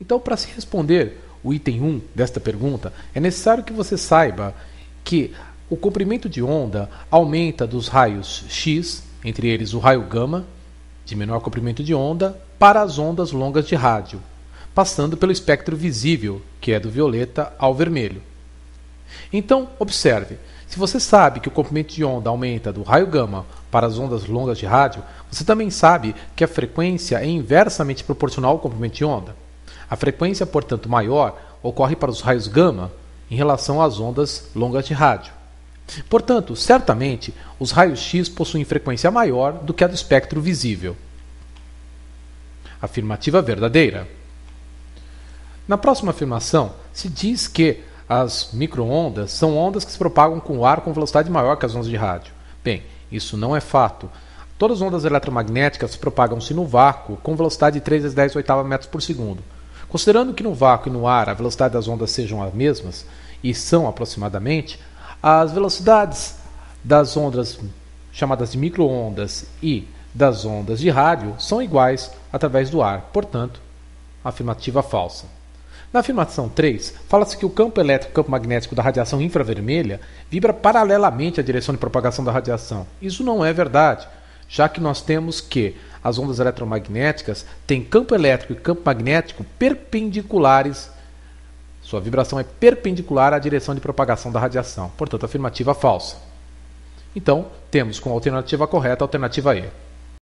Então, para se responder o item 1 desta pergunta, é necessário que você saiba que o comprimento de onda aumenta dos raios X, entre eles o raio gama, de menor comprimento de onda, para as ondas longas de rádio, passando pelo espectro visível, que é do violeta ao vermelho. Então, observe, se você sabe que o comprimento de onda aumenta do raio gama para as ondas longas de rádio, você também sabe que a frequência é inversamente proporcional ao comprimento de onda. A frequência, portanto, maior ocorre para os raios gama em relação às ondas longas de rádio. Portanto, certamente, os raios-x possuem frequência maior do que a do espectro visível. Afirmativa verdadeira. Na próxima afirmação, se diz que as microondas são ondas que se propagam com o ar com velocidade maior que as ondas de rádio. Bem, isso não é fato. Todas as ondas eletromagnéticas se propagam-se no vácuo com velocidade de 3 às 10 oitava metros por segundo. Considerando que no vácuo e no ar a velocidade das ondas sejam as mesmas, e são aproximadamente, as velocidades das ondas chamadas de microondas e das ondas de rádio são iguais através do ar, portanto, afirmativa falsa. Na afirmação 3, fala-se que o campo elétrico e campo magnético da radiação infravermelha vibra paralelamente à direção de propagação da radiação. Isso não é verdade, já que nós temos que as ondas eletromagnéticas têm campo elétrico e campo magnético perpendiculares. Sua vibração é perpendicular à direção de propagação da radiação. Portanto, afirmativa falsa. Então, temos como alternativa correta a alternativa E.